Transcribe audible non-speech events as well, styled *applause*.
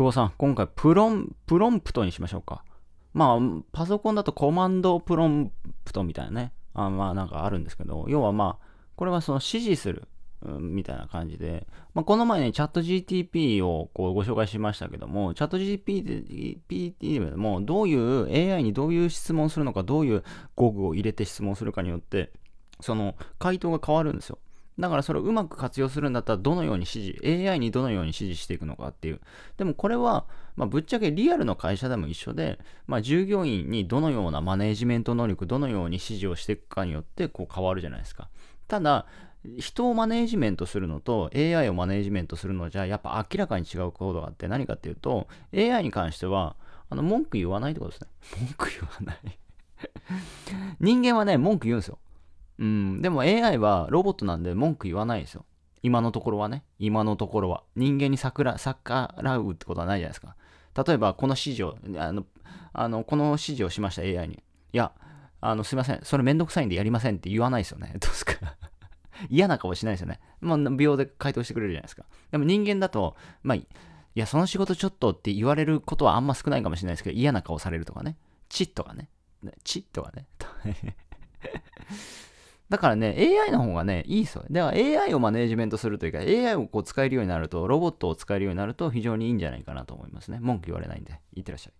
久保さん、今回プロン、プロンプトにしましょうか。まあ、パソコンだとコマンドプロンプトみたいなね、あまあなんかあるんですけど、要はまあ、これはその指示する、うん、みたいな感じで、まあ、この前ね、チャット GTP をこうご紹介しましたけども、チャット GPT でもどういう AI にどういう質問するのか、どういう語具を入れて質問するかによって、その回答が変わるんですよ。だからそれをうまく活用するんだったらどのように指示、AI にどのように指示していくのかっていう。でもこれは、まあ、ぶっちゃけリアルの会社でも一緒で、まあ、従業員にどのようなマネージメント能力、どのように指示をしていくかによってこう変わるじゃないですか。ただ、人をマネージメントするのと AI をマネージメントするのじゃやっぱ明らかに違うことがあって何かっていうと AI に関してはあの文句言わないってことですね。文句言わない *laughs* 人間はね、文句言うんですよ。うん、でも AI はロボットなんで文句言わないですよ。今のところはね、今のところは。人間に逆ら逆らうってことはないじゃないですか。例えば、この指示を、あの、あのこの指示をしました AI に。いや、あの、すいません、それめんどくさいんでやりませんって言わないですよね。*laughs* どうすか嫌な顔しないですよね。まあ、秒で回答してくれるじゃないですか。でも人間だと、まあ、いや、その仕事ちょっとって言われることはあんま少ないかもしれないですけど、嫌な顔されるとかね。チッとかね。チッとかね。だからね、AI の方がね、いいそう。よ。か AI をマネージメントするというか、AI をこう使えるようになると、ロボットを使えるようになると非常にいいんじゃないかなと思いますね。文句言われないんで、いってらっしゃい。